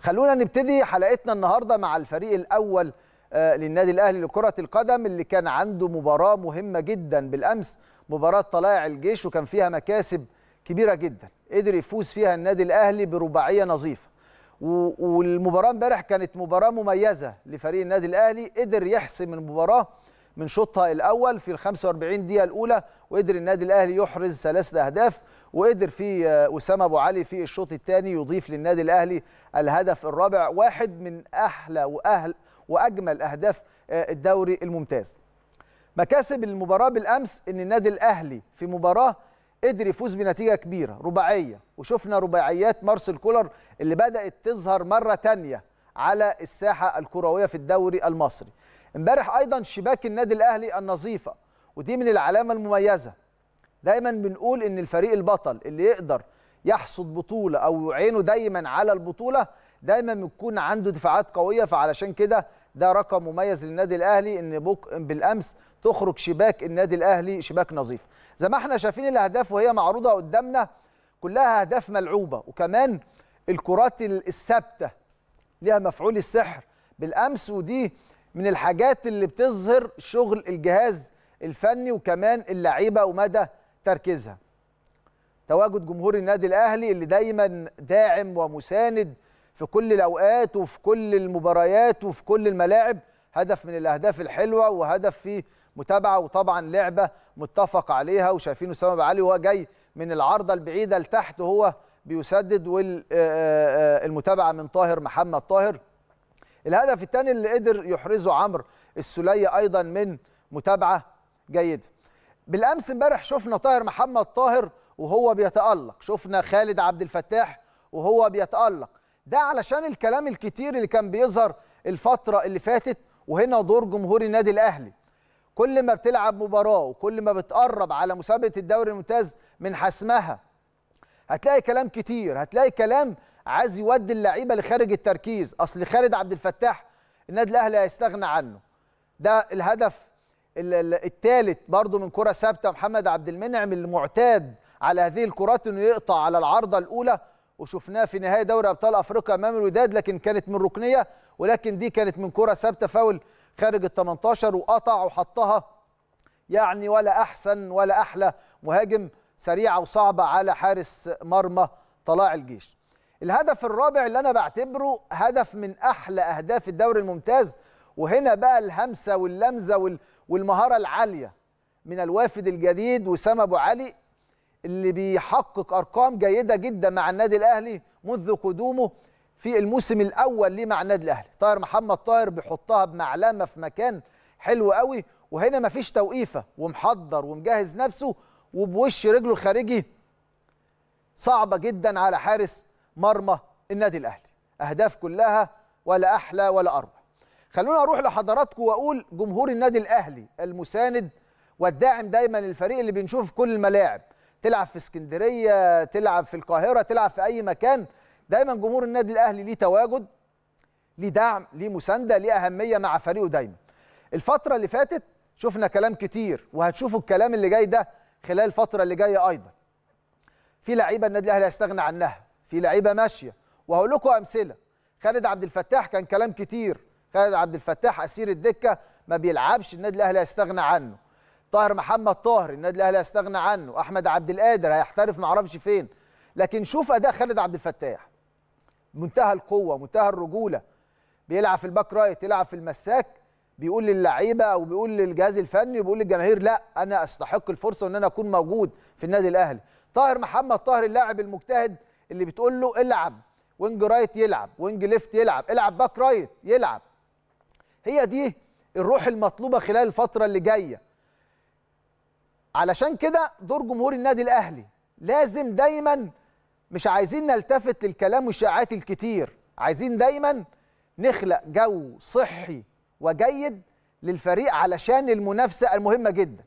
خلونا نبتدي حلقتنا النهارده مع الفريق الاول آه، للنادي الاهلي لكره القدم اللي كان عنده مباراه مهمه جدا بالامس مباراه طلائع الجيش وكان فيها مكاسب كبيره جدا قدر يفوز فيها النادي الاهلي برباعيه نظيفه والمباراه امبارح كانت مباراه مميزه لفريق النادي الاهلي قدر يحسم المباراه من شوطها الاول في ال 45 دقيقه الاولى وقدر النادي الاهلي يحرز ثلاثه اهداف وقدر في آه، اسامه ابو علي في الشوط الثاني يضيف للنادي الاهلي الهدف الرابع واحد من احلى واهل واجمل اهداف آه، الدوري الممتاز مكاسب المباراه بالامس ان النادي الاهلي في مباراه قدر يفوز بنتيجه كبيره رباعيه وشفنا رباعيات مارسيل كولر اللي بدات تظهر مره ثانيه على الساحه الكرويه في الدوري المصري امبارح ايضا شباك النادي الاهلي النظيفه ودي من العلامه المميزه دايما بنقول ان الفريق البطل اللي يقدر يحصد بطوله او عينه دايما على البطوله دايما بتكون عنده دفاعات قويه فعلشان كده ده رقم مميز للنادي الاهلي ان بوك بالامس تخرج شباك النادي الاهلي شباك نظيف زي ما احنا شايفين الاهداف وهي معروضه قدامنا كلها اهداف ملعوبه وكمان الكرات الثابته ليها مفعول السحر بالامس ودي من الحاجات اللي بتظهر شغل الجهاز الفني وكمان اللعيبه ومدى تركيزها تواجد جمهور النادي الاهلي اللي دايما داعم ومساند في كل الاوقات وفي كل المباريات وفي كل الملاعب هدف من الاهداف الحلوه وهدف في متابعه وطبعا لعبه متفق عليها وشايفين اسامه ابو علي وهو جاي من العارضه البعيده لتحت وهو بيسدد والمتابعه آه، آه، آه، من طاهر محمد طاهر الهدف الثاني اللي قدر يحرزه عمرو السلية أيضا من متابعة جيدة بالأمس امبارح شفنا طاهر محمد طاهر وهو بيتألق شفنا خالد عبد الفتاح وهو بيتألق ده علشان الكلام الكتير اللي كان بيظهر الفترة اللي فاتت وهنا دور جمهور النادي الأهلي كل ما بتلعب مباراة وكل ما بتقرب على مسابقة الدوري الممتاز من حسمها هتلاقي كلام كتير هتلاقي كلام عايز يودي اللعيبه لخارج التركيز اصل خالد عبد الفتاح النادي الاهلي هيستغنى عنه ده الهدف الثالث برضه من كره ثابته محمد عبد المنعم المعتاد على هذه الكرات انه يقطع على العارضه الاولى وشفناه في نهائي دوري ابطال افريقيا امام الوداد لكن كانت من ركنيه ولكن دي كانت من كره ثابته فاول خارج ال 18 وقطع وحطها يعني ولا احسن ولا احلى مهاجم سريعه وصعبه على حارس مرمى طلاع الجيش الهدف الرابع اللي انا بعتبره هدف من احلى اهداف الدوري الممتاز وهنا بقى الهمسه واللمزه والمهاره العاليه من الوافد الجديد وسام ابو علي اللي بيحقق ارقام جيده جدا مع النادي الاهلي منذ قدومه في الموسم الاول ليه مع النادي الاهلي طاهر محمد طاهر بيحطها بمعلمه في مكان حلو قوي وهنا مفيش توقيفه ومحضر ومجهز نفسه وبوش رجله الخارجي صعبه جدا على حارس مرمى النادي الاهلي اهداف كلها ولا احلى ولا اروع خلونا اروح لحضراتكم واقول جمهور النادي الاهلي المساند والداعم دايما للفريق اللي بنشوفه في كل الملاعب تلعب في اسكندريه تلعب في القاهره تلعب في اي مكان دايما جمهور النادي الاهلي ليه تواجد ليه دعم ليه مسانده ليه اهميه مع فريقه دايما الفتره اللي فاتت شفنا كلام كتير وهتشوفوا الكلام اللي جاي ده خلال الفتره اللي جايه ايضا في لعيبه النادي الاهلي هيستغنى عنها في لعيبه ماشيه وهقول لكم امثله خالد عبد الفتاح كان كلام كتير خالد عبد الفتاح اسير الدكه ما بيلعبش النادي الاهلي هيستغنى عنه طاهر محمد طاهر النادي الاهلي هيستغنى عنه احمد عبد القادر هيحترف ما اعرفش فين لكن شوف اداء خالد عبد الفتاح منتهى القوه منتهى الرجوله بيلعب في الباك رايت يلعب في المساك بيقول للعيبه او بيقول للجهاز الفني وبيقول للجماهير لا انا استحق الفرصه وان انا اكون موجود في النادي الاهلي طاهر محمد طاهر اللاعب المجتهد اللي بتقول له العب وينج رايت يلعب وينج ليفت يلعب العب باك رايت يلعب هي دي الروح المطلوبه خلال الفتره اللي جايه علشان كده دور جمهور النادي الاهلي لازم دايما مش عايزين نلتفت للكلام والشائعات الكتير عايزين دايما نخلق جو صحي وجيد للفريق علشان المنافسه المهمه جدا